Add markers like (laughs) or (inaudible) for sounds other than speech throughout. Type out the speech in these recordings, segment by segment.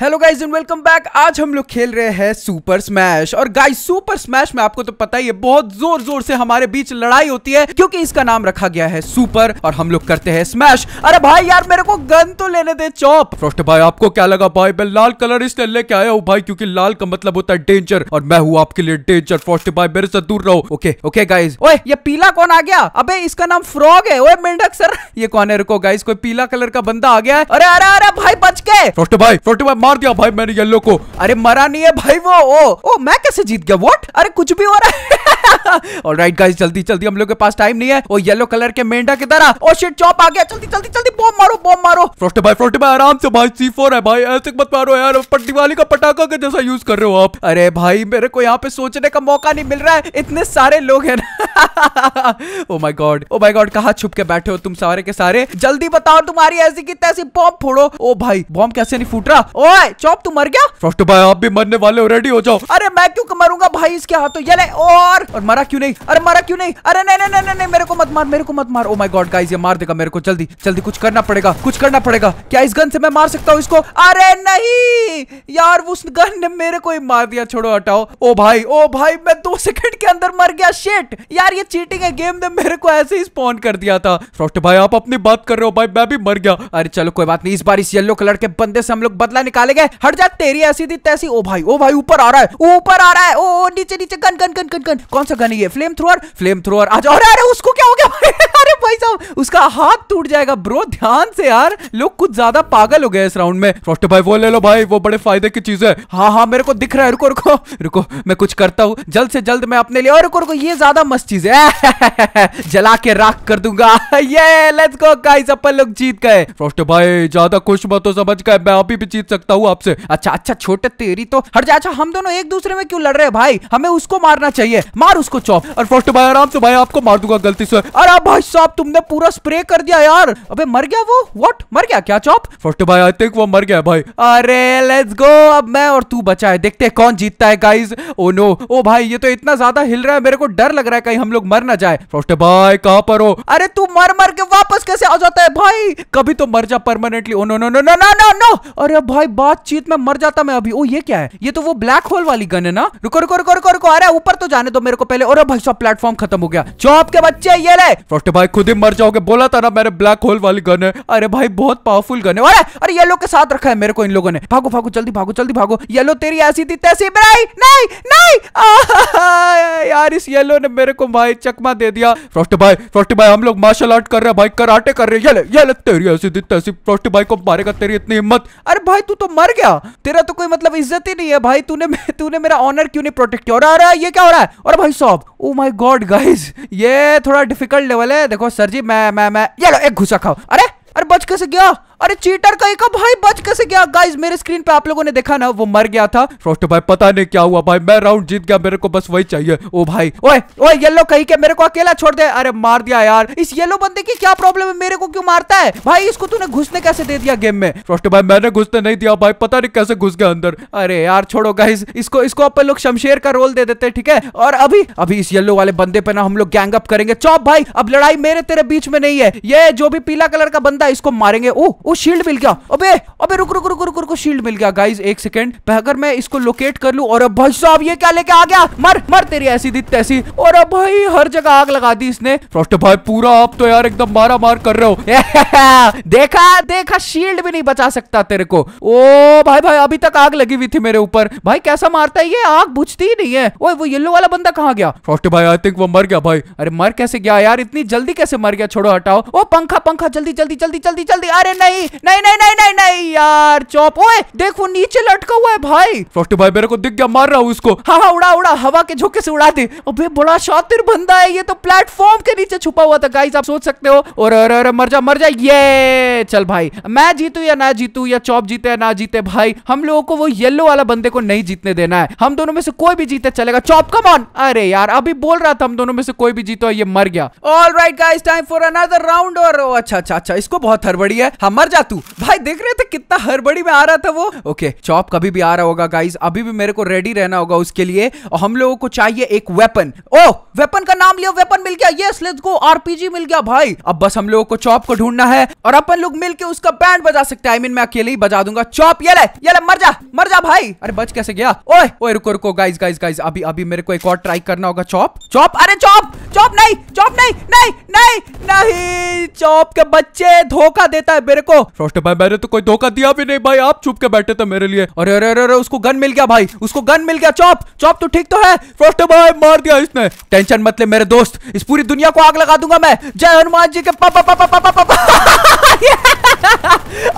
Hello guys and welcome back आज हम लोग खेल रहे हैं सुपर स्मैश और गाइज सुपर स्मैश में आपको तो पता ही है बहुत जोर जोर से हमारे बीच लड़ाई होती है क्योंकि इसका नाम रखा गया है सुपर और हम लोग करते हैं स्मैश अरे भाई यार मेरे को गन तो लेने दे चौप फ्रोस्ट भाई आपको क्या लगा भाई मैं लाल कलर इसलिए लेके आया हूँ भाई क्यूँकी लाल का मतलब होता है डेंजर और मैं हूँ आपके लिए डेंजर फ्रोस्ट भाई मेरे से दूर रहो ओके ओके गाइज ओ ये पीला कौन आ गया अब इसका नाम फ्रॉग है ओए मेंढक सर ये कौन है रुको गाइज कोई पीला कलर का बंदा आ गया है अरे अरे अरे भाई बच गए फ्रोस्ट भाई फ्रोस्ट भाई मार दिया भाई मैंने येल्लो को अरे मरा नहीं है भाई वो ओ ओ मैं कैसे जीत गया वोट अरे कुछ भी हो रहा है और राइट गाइस जल्दी जल्दी हम लोग के पास टाइम नहीं है वो येलो कलर के मेंढा की तरह ओ शिट चॉप आ गया जल्दी जल्दी जल्दी बॉम्ब मारो बॉम्ब मारो फ्रोस्टे भाई फ्रोस्टे भाई आराम से भाई C4 है भाई ऐसे मत मारो यार दिवाली का पटाखा के जैसा यूज कर रहे हो आप अरे भाई मेरे को यहाँ पे सोचने का मौका नहीं मिल रहा है इतने सारे लोग हैं ना oh my god oh my god कहा छुप के बैठे हो तुम सारे के सारे जल्दी बताओ तुम्हारी ऐसी की तैसी बॉम्ब फोड़ो ओ भाई बॉम्ब कैसे नहीं फूट रहा ओ है चौप तू मर गया फर्स्ट भाई आप भी मरने वाले हो रेडी हो जाओ अरे मैं क्यों मरूंगा भाई इसके हाथों ये ले और और मरा क्यों नहीं अरे मरा क्यों नहीं अरे नहीं नहीं नहीं नहीं मेरे को मत मार मेरे को मत मार ओ माय गॉड गाइस ये मार देगा मेरे को जल्दी जल्दी कुछ करना पड़ेगा कुछ करना पड़ेगा क्या इस गन से मैं मार सकता हूँ इसको अरे नहीं यार उस गन ने मेरे को ही मार दिया छोड़ो हटाओ ओ oh भाई ओ oh भाई मैं दो सेकंड के अंदर मर गया शेट यार ये चीटिंग है गेम ने मेरे को ऐसे ही स्पॉन कर दिया था फ्रॉस्ट भाई आप अपनी बात कर रहे हो भाई मैं भी मर गया अरे चलो कोई बात नहीं इस बार इस येलो कलर के बंदे से हम लोग बदला निकाल निकाले गए हट जा तेरी ऐसी थी तैसी ओ भाई ओ भाई ऊपर आ रहा है ऊपर आ रहा है ओ नीचे नीचे gun gun gun gun gun कौन सा गन ये फ्लेम थ्रोअर फ्लेम थ्रोअर आ जाओ अरे उसको क्या हो गया (laughs) अरे भाई साहब उसका हाथ टूट जाएगा ब्रो ध्यान से यार लोग कुछ ज्यादा पागल हो गए इस राउंड में रोस्टे भाई वो ले लो भाई वो बड़े फायदे की चीज है हाँ हाँ मेरे को दिख रहा है रुको रुको रुको मैं कुछ करता हूँ जल्द से जल्द मैं अपने लिए और रुको रुको ये ज्यादा मस्त चीज है (laughs) जला के राख कर दूंगा ये लेट्स गो गाइस अपन लोग जीत गए रोस्टे भाई ज्यादा खुश मत हो समझ गए मैं अभी भी जीत सकता हूँ आपसे अच्छा अच्छा छोटे तेरी तो हट जा अच्छा हम दोनों एक दूसरे में क्यों लड़ रहे हैं भाई हमें उसको मारना चाहिए मार उसको चौप और फर्स्ट भाई आराम से भाई आपको मार दूंगा गलती से अरे भाई साहब तुमने पूरा स्प्रे कर दिया यार अबे मर गया वो व्हाट मर गया क्या चौप फर्स्ट भाई आई थिंक वो मर गया भाई अरे लेट्स गो अब मैं और तू बचा है देखते कौन जीतता है गाइज ओ नो ओ भाई ये तो इतना ज्यादा हिल रहा है मेरे को डर लग रहा है कहीं हम लोग मर ना जाए फर्स्ट भाई कहां पर हो अरे तू मर मर के वापस कैसे आ जाता है भाई कभी तो मर जा permanently oh no no no no no no अरे भाई बातचीत में मर जाता मैं अभी ओ ये क्या है ये तो वो ब्लैक होल वाली गन है ना रुको रुको रुको रुको रुको अरे ऊपर तो जाने दो मेरे को पहले और भाई साहब प्लेटफॉर्म खत्म हो गया चौप के बच्चे ये ले फ्रोस्ट भाई खुद ही मर जाओगे बोला था ना मेरे ब्लैक होल वाली गन है अरे भाई बहुत पावरफुल गन है अरे अरे ये के साथ रखा है मेरे को इन लोगों ने भागो भागो जल्दी भागो जल्दी भागो येलो तेरी ऐसी थी तैसी नहीं नहीं नहीं यार इस येलो ने मेरे को भाई चकमा दे दिया फ्रोस्ट भाई फ्रोस्ट भाई हम लोग मार्शल आर्ट कर रहे हैं भाई कराटे कर रहे हैं ये ले ये ले तेरी ऐसी थी तैसी फ्रोस्ट भाई को मारेगा तेरी इतनी हिम्मत अरे भाई तू तो मर गया तेरा तो कोई मतलब इज्जत ही नहीं है भाई तूने तूने मेरा ऑनर क्यों नहीं प्रोटेक्ट किया और ये क्या हो रहा है और भाई सॉब ओ माय गॉड गाइस ये थोड़ा डिफिकल्ट लेवल है देखो सर जी मैं मैं मैं ये लो एक घुसा खाओ अरे अरे बच कैसे गया अरे चीटर का एक भाई बच कैसे गया गाइस मेरे स्क्रीन पे आप लोगों ने देखा ना वो मर गया था फ्रॉस्ट भाई पता नहीं क्या हुआ भाई मैं राउंड जीत गया मेरे को बस वही चाहिए ओ भाई ओए ओए येलो कहीं के मेरे को अकेला छोड़ दे अरे मार दिया यार इस येलो बंदे की क्या प्रॉब्लम है मेरे को क्यों मारता है भाई इसको तूने घुसने कैसे दे दिया गेम में फ्रॉस्ट भाई मैंने घुसने नहीं दिया भाई पता नहीं कैसे घुस गया अंदर अरे यार छोड़ो गाइज इसको इसको अपन लोग शमशेर का रोल दे देते ठीक है और अभी अभी इस येलो वाले बंदे पे ना हम लोग गैंग अप करेंगे चौप भाई अब लड़ाई मेरे तेरे बीच में नहीं है ये जो भी पीला कलर का बंदा इसको मारेंगे ओ वो शील्ड मिल गया अबे अबे रुक रुक रुक रुक रुक शील्ड मिल गया गाइज एक सेकंड अगर मैं इसको लोकेट कर लू और अब भाई साहब ये क्या लेके आ गया मर मर तेरी ऐसी दी तैसी और भाई हर जगह आग लगा दी इसने फ्रॉस्ट भाई पूरा आप तो यार एकदम मारा मार कर रहे हो (laughs) देखा देखा शील्ड भी नहीं बचा सकता तेरे को ओ भाई भाई अभी तक आग लगी हुई थी मेरे ऊपर भाई कैसा मारता है ये आग बुझती ही नहीं है ओए वो येलो वाला बंदा कहां गया फ्रॉस्ट भाई आई थिंक वो मर गया भाई अरे मर कैसे गया यार इतनी जल्दी कैसे मर गया छोड़ो हटाओ ओ पंखा पंखा जल्दी जल्दी जल्दी जल्दी जल्दी अरे नहीं नहीं नहीं नहीं नहीं नहीं नहीं यार चौप ओए देखो नीचे लटका हुआ है भाई फ्रॉस्टी भाई मेरे को दिख गया मार रहा हूँ इसको हाँ हाँ उड़ा उड़ा हवा के झोंके से उड़ा दे अबे बड़ा शातिर बंदा है ये तो प्लेटफॉर्म के नीचे छुपा हुआ था गाइस आप सोच सकते हो और अरे अरे मर जा मर जा ये चल भाई मैं जीतू या ना जीतू या चौप जीते या ना जीते भाई हम लोगों को वो येलो वाला बंदे को नहीं जीतने देना है हम दोनों में से कोई भी जीते चलेगा चौप कम ऑन अरे यार अभी बोल रहा था हम दोनों में से कोई भी जीतो ये मर गया all right guys time for another round और अच्छा अच्छा अच्छा इसको बहुत हड़बड़ी है हम मर जा तू भाई देख रहे थे कितना हरबड़ी में आ रहा था वो ओके चॉप कभी भी आ रहा होगा गाइज अभी भी मेरे को रेडी रहना होगा उसके लिए और हम लोगों को चाहिए एक वेपन ओ वेपन का नाम लिया वेपन मिल गया यस लेट्स गो आरपीजी मिल गया भाई अब बस हम लोगों को चॉप को ढूंढना है और अपन लोग मिलके उसका बैंड बजा सकते हैं आई मीन मैं अकेले ही बजा दूंगा चॉप ये ले ये ले मर जा मर जा भाई अरे बच कैसे गया ओए ओए रुको रुको गाइस गाइस गाइस अभी अभी मेरे को एक और ट्राई करना होगा चॉप चॉप अरे चॉप चॉप नहीं चॉप नहीं नहीं नहीं नहीं चॉप के बच्चे धोखा देता है मेरे को हो फ्रॉस्ट भाई मैंने तो कोई धोखा दिया भी नहीं भाई आप चुप के बैठे थे मेरे लिए अरे अरे अरे अरे उसको गन मिल गया भाई उसको गन मिल गया चौप चौप तो ठीक तो है फ्रॉस्ट भाई मार दिया इसने टेंशन मत ले मेरे दोस्त इस पूरी दुनिया को आग लगा दूंगा मैं जय हनुमान जी के पापा पापा पापा पापा (laughs)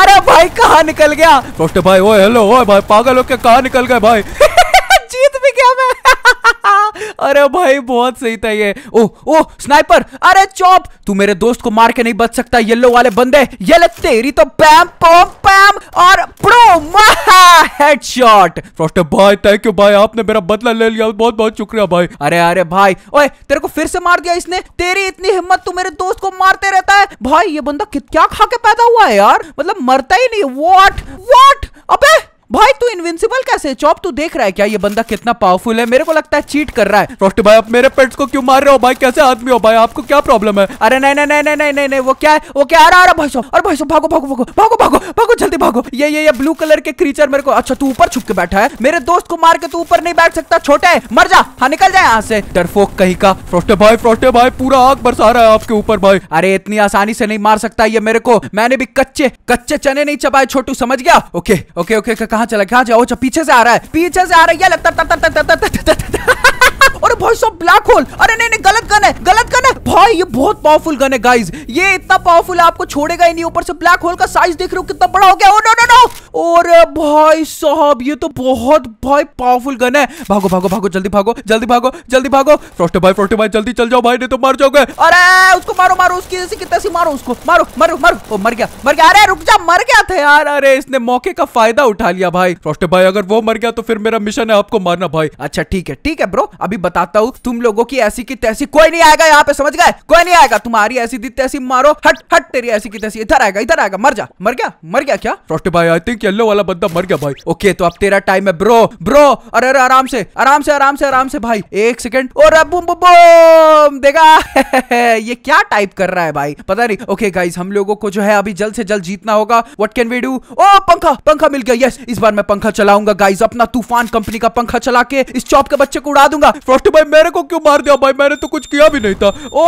अरे भाई कहा निकल गया फ्रॉस्ट भाई ओए हेलो ओए भाई पागल हो के कहा निकल गए भाई (laughs) जीत भी गया मैं (laughs) अरे भाई बहुत सही था ये ओ ओ स्नाइपर अरे चौप तू मेरे दोस्त को मार के नहीं बच सकता येलो वाले बंदे ये ले तेरी तो पैम पोम पैम और प्रो हेडशॉट फ्रॉस्टर भाई थैंक यू भाई आपने मेरा बदला ले लिया बहुत बहुत शुक्रिया भाई अरे अरे भाई ओए तेरे को फिर से मार दिया इसने तेरी इतनी हिम्मत तू मेरे दोस्त को मारते रहता है भाई ये बंदा क्या खा के पैदा हुआ है यार मतलब मरता ही नहीं वॉट वॉट अबे भाई तू इनविंसिबल कैसे चौप तू देख रहा है क्या ये बंदा कितना पावरफुल है मेरे को लगता है चीट कर रहा है रोस्ट भाई आप मेरे पेट्स को क्यों मार रहे हो भाई कैसे आदमी हो भाई आपको क्या प्रॉब्लम है अरे नहीं नहीं नहीं नहीं नहीं नहीं वो क्या है वो क्या आ रहा भाई साहब और भाई साहब भागो भागो भागो भागो भागो भागो जल्दी भागो ये ये ये ब्लू कलर के क्रीचर मेरे को अच्छा तू ऊपर छुप के बैठा है मेरे दोस्त को मार के तू ऊपर नहीं बैठ सकता छोटे है मर जा हाँ निकल जाए यहाँ से डरफोक कहीं का फ्रोस्टे भाई फ्रोस्टे भाई पूरा आग बरसा रहा है आपके ऊपर भाई अरे इतनी आसानी से नहीं मार सकता ये मेरे को मैंने भी कच्चे कच्चे चने नहीं चबाए छोटू समझ गया ओके ओके ओके कहा कहा चला कहा जाओ पीछे से आ रहा है पीछे से आ रहा है और भाई सब ब्लैक होल अरे नहीं नहीं गलत गन है गलत गन है भाई ये बहुत पावरफुल गन है गाइज ये इतना पावरफुल है आपको छोड़ेगा ही नहीं ऊपर से ब्लैक होल का साइज देख रहे हो कितना बड़ा हो गया ओ नो नो नो और भाई साहब ये तो बहुत भाई पावरफुल गन है भागो भागो भागो जल्दी भागो जल्दी भागो जल्दी भागो फ्रॉस्ट भाई फ्रॉस्ट भाई जल्दी चल जाओ भाई नहीं तो मर जाओगे अरे उसको मारो मारो उसकी ऐसी कितने मारो उसको मारो मारो मारो ओ मर गया मर गया अरे रुक जा मर गया था यार अरे इसने मौके का फायदा उठा लिया भाई फ्रॉस्ट भाई अगर वो मर गया तो फिर मेरा मिशन है आपको मारना भाई अच्छा ठीक है ठीक है ब्रो अभी बताता हूँ तुम लोगों की ऐसी की तैसी कोई नहीं आएगा यहाँ पे समझ गए कोई नहीं आएगा तुम्हारी ऐसी दी तैसी मारो हट हट तेरी ऐसी की तैसी इधर आएगा इधर आएगा मर जा मर गया मर गया क्या रोस्टी भाई आई थिंक येलो वाला बंदा मर गया भाई ओके तो अब तेरा टाइम है ब्रो ब्रो अरे अरे आराम से आराम से आराम से आराम से भाई एक सेकंड और अब बूम बूम देखा (laughs) ये क्या टाइप कर रहा है भाई पता नहीं ओके गाइस हम लोगों को जो है अभी जल्द से जल्द जीतना होगा what can we do oh पंखा पंखा मिल गया यस इस बार मैं पंखा चलाऊंगा गाइस अपना तूफान कंपनी का पंखा चला के इस चॉप के बच्चे को उड़ा दूंगा लास्ट भाई मेरे को क्यों मार दिया भाई मैंने तो कुछ किया भी नहीं था ओ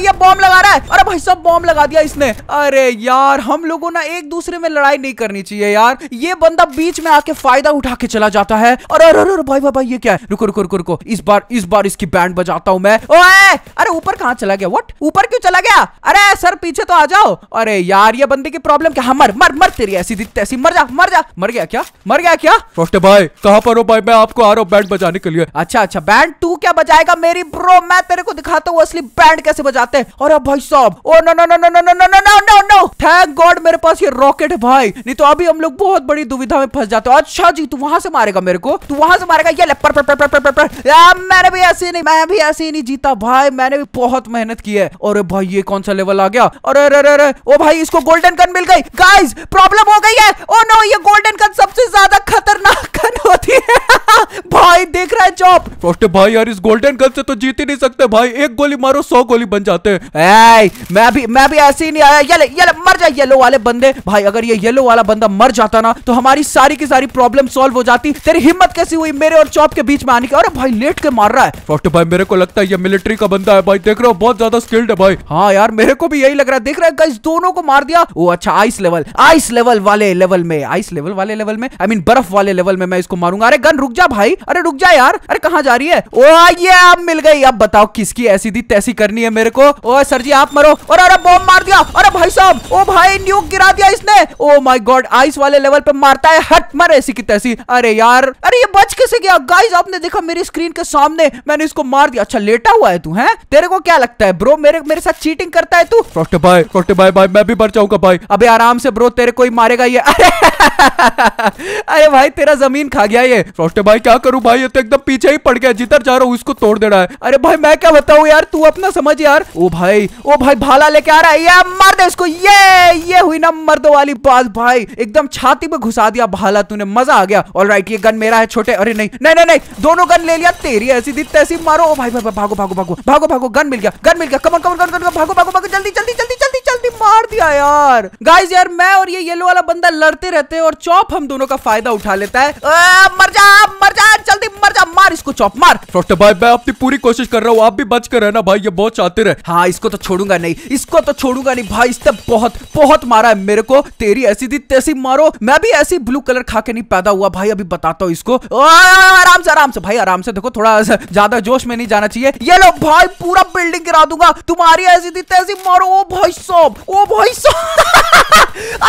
ये बॉम्ब लगा रहा है अरे भाई सब बॉम्ब लगा दिया इसने अरे यार हम लोगों ना एक दूसरे में लड़ाई नहीं करनी चाहिए यार ये बंदा बीच में आके फायदा उठा के चला जाता है और अरे अरे भाई भाई ये क्या है रुको रुको रुको रुको इस बार इस बार इसकी बैंड बजाता हूँ मैं ओए अरे ऊपर कहाँ चला गया वट ऊपर क्यों चला गया अरे सर पीछे तो आ जाओ अरे यार ये बंदे की प्रॉब्लम क्या हाँ, मर मर मर तेरी ऐसी ऐसी मर जा मर जा मर गया क्या मर गया क्या भाई कहाँ पर हो भाई मैं आपको आ रहा हूँ बैंड बजाने के लिए अच्छा अच्छा बैंड बैंड टू क्या बजाएगा मेरी ब्रो मैं तेरे को दिखाता हूँ असली बैंड कैसे बजाते हैं और भाई साहब oh no no no no no no no no no no no thank god मेरे पास ये रॉकेट है भाई नहीं तो अभी हम लोग बहुत बड़ी दुविधा में फंस जाते हैं अच्छा जी तू वहां से मारेगा मेरे को तू वहां से मारेगा ये पर पर पर पर पर पर पर यार मैंने भी ऐसे नहीं मैं भी ऐसे ही नहीं जीता भाई मैंने भी बहुत मेहनत की है और भाई ये कौन सा लेवल आ गया अरे अरे अरे ओ भाई इसको गोल्डन गन मिल गई गाइस प्रॉब्लम हो गई है ओ नो ये गोल्डन गन सबसे ज्यादा खतरनाक गन होती है (laughs) भाई देख रहा है चॉप भाई यार इस गोल्डन गन से तो जीत ही नहीं सकते भाई एक गोली मारो सौ गोली बन जाते हैं मैं भी मैं भी ऐसे ही नहीं आया ये मर येलो वाले बंदे भाई अगर ये येलो वाला बंदा मर जाता ना तो हमारी सारी की सारी प्रॉब्लम सोल्व हो जाती तेरी हिम्मत कैसी हुई मेरे और चौप के बीच में आने की अरे भाई लेट के मार रहा है फर्स्ट भाई मेरे को लगता है ये मिलिट्री का बंदा है भाई देख रहे हो बहुत ज्यादा स्किल्ड है भाई हाँ यार मेरे को भी यही लग रहा है देख रहे हैं दोनों को मार दिया वो अच्छा आइस लेवल आइस लेवल वाले लेवल में आइस लेवल वाले लेवल में आई मीन बर्फ वाले लेवल में मैं इसको मारूंगा अरे गन रुक जा भाई अरे रुक जा यार अरे कहाँ जा रही है ओ हाँ, ये आप मिल गई अब बताओ किसकी ऐसी दी तैसी करनी है मेरे को ओ सर जी आप मरो और अरे बॉम्ब मार दिया अरे भाई साहब ओ भाई न्यूक गिरा दिया इसने ओ माय गॉड आइस वाले लेवल पे मारता है हट मर ऐसी की तैसी अरे यार अरे ये बच कैसे गया गाइस आपने देखा मेरी स्क्रीन के सामने मैंने इसको मार दिया अच्छा लेटा हुआ है तू है तेरे को क्या लगता है ब्रो मेरे मेरे साथ चीटिंग करता है तू frost bye frost bye bye मैं भी मर जाऊंगा भाई अबे आराम से ब्रो तेरे को ही मारेगा ये अरे (laughs) अरे भाई तेरा जमीन खा गया ये फ्रॉस्ट बाय क्या करूं भाई ये तो एकदम पीछे ही पड़ गया जिधर जा रहा हूँ उसको तोड़ दे रहा है अरे भाई मैं क्या बताऊँ यार तू अपना समझ यार ओ भाई ओ भाई भाला लेके आ रहा है यार मार दे इसको ये ये हुई ना मर्द वाली बात भाई एकदम छाती में घुसा दिया भाला तूने मजा आ गया ऑल राइट ये गन मेरा है छोटे अरे नहीं नहीं नहीं नहीं दोनों गन ले लिया तेरी ऐसी दी तैसी मारो ओ भाई भाई भागो भागो भागो भागो भागो गन मिल गया गन मिल गया कमन कमन कमन कमन भागो भागो भागो जल्दी जल्दी जल्दी जल्दी जल्दी मार दिया यार गाइस यार मैं और ये येलो वाला बंदा लड़ते रहते हैं और चौप हम दोनों का फायदा उठा लेता है मर जा मर जा जल्दी मर जा मार इसको चौप मार यार फ्रोस्टर भाई मैं अपनी पूरी कोशिश कर रहा हूँ आप भी बच कर रहना भाई ये बहुत चाहते रहे हाँ इसको तो छोड़ूंगा नहीं इसको तो छोड़ूंगा नहीं भाई इसने बहुत बहुत मारा है मेरे को तेरी ऐसी दी तैसी मारो मैं भी ऐसी ब्लू कलर खा के नहीं पैदा हुआ भाई अभी बताता हूँ इसको आराम से आराम से भाई आराम से देखो थोड़ा ज्यादा जोश में नहीं जाना चाहिए ये लो भाई पूरा बिल्डिंग गिरा दूंगा तुम्हारी ऐसी दी तैसी मारो ओ भाई साहब ओ भाई साहब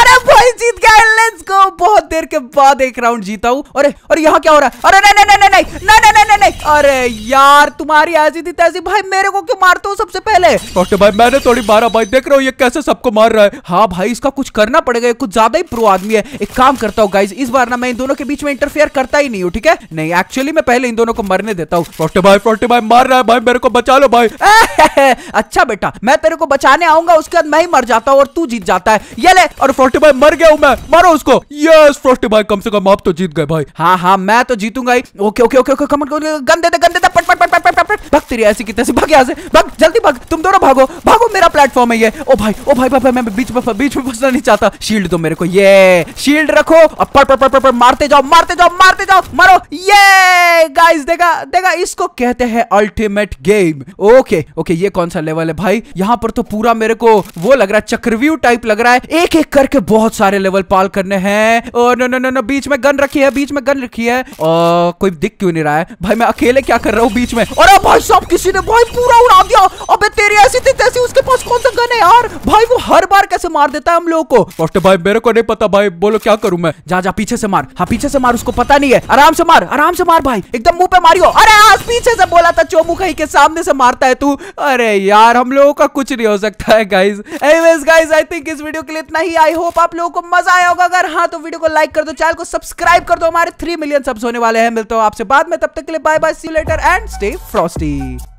अरे भाई जीत गए लेट्स गो बहुत देर के बाद एक राउंड जीता हूँ अरे और यहाँ क्या हो रहा है अरे नहीं नहीं नहीं नहीं नहीं नहीं नहीं नहीं अरे यार तुम्हारी ऐसी थी तैसी भाई मेरे को क्यों मारते हो सबसे पहले छोटे तो भाई मैंने थोड़ी मारा भाई देख रहा हूँ ये कैसे सबको मार रहा है हाँ भाई इसका कुछ करना पड़ेगा ये कुछ ज्यादा ही प्रो आदमी है एक काम करता हूँ गाइज इस बार ना मैं इन दोनों के बीच में इंटरफेयर करता ही नहीं हूँ ठीक है नहीं एक्चुअली मैं पहले इन दोनों को मरने देता हूँ छोटे तो भाई छोटे तो भाई मार रहा है भाई मेरे को बचा लो भाई (laughs) अच्छा बेटा मैं तेरे को बचाने आऊंगा उसके बाद मैं ही मर जाता हूँ और तू जीत जाता है ये ले और फोर्टी भाई मर गया हूँ मैं मारो उसको यस फोर्टी भाई कम से कम आप तो जीत गए भाई हाँ हाँ मैं तो जीतूंगा ही ओके ओके ओके ओके कम गन गंदे थे गंदे थे पट पट पट पट पट पट भाग तेरी ऐसी कितने से भाग यहाँ से भाग जल्दी भाग तुम दोनों भागो भागो मेरा प्लेटफॉर्म है ये ओ भाई ओ भाई भाई मैं बीच में बीच में फंसना नहीं चाहता शील्ड दो मेरे को ये शील्ड रखो अब पट पट पट पट मारते जाओ मारते जाओ मारते जाओ मारो ये गाइस देखा देखा इसको कहते हैं अल्टीमेट गेम ओके ओके ये कौन सा लेवल है भाई यहाँ पर तो पूरा मेरे को वो लग रहा है चक्रव्यूह टाइप लग रहा है एक एक करके बहुत सारे लेवल पाल करने हैं और नो नो नो बीच में गन रखी है बीच में गन रखी है और कोई दिख क्यों नहीं रहा है भाई मैं अकेले अकेले क्या कर रहा हूँ बीच में अरे भाई साहब किसी ने भाई पूरा उड़ा दिया अबे तेरी ऐसी थी तैसी उसके पास कौन सा गन है यार भाई वो हर बार कैसे मार देता है हम लोगों को फर्स्ट भाई मेरे को नहीं पता भाई बोलो क्या करूं मैं जा जा पीछे से मार हाँ पीछे से मार उसको पता नहीं है आराम से मार आराम से मार भाई एकदम मुंह पे मारियो अरे आज हाँ, पीछे से बोला था चोमू कहीं के सामने से मारता है तू अरे यार हम लोगों का कुछ नहीं हो सकता है guys anyways guys I think इस वीडियो के लिए इतना ही आई होप आप लोगों को मजा आया होगा अगर हाँ तो वीडियो को लाइक कर दो चैनल को सब्सक्राइब कर दो हमारे थ्री मिलियन सब्स होने वाले हैं मिलते हो आपसे बाद में तब तक के लिए bye bye see you later and stay frosty.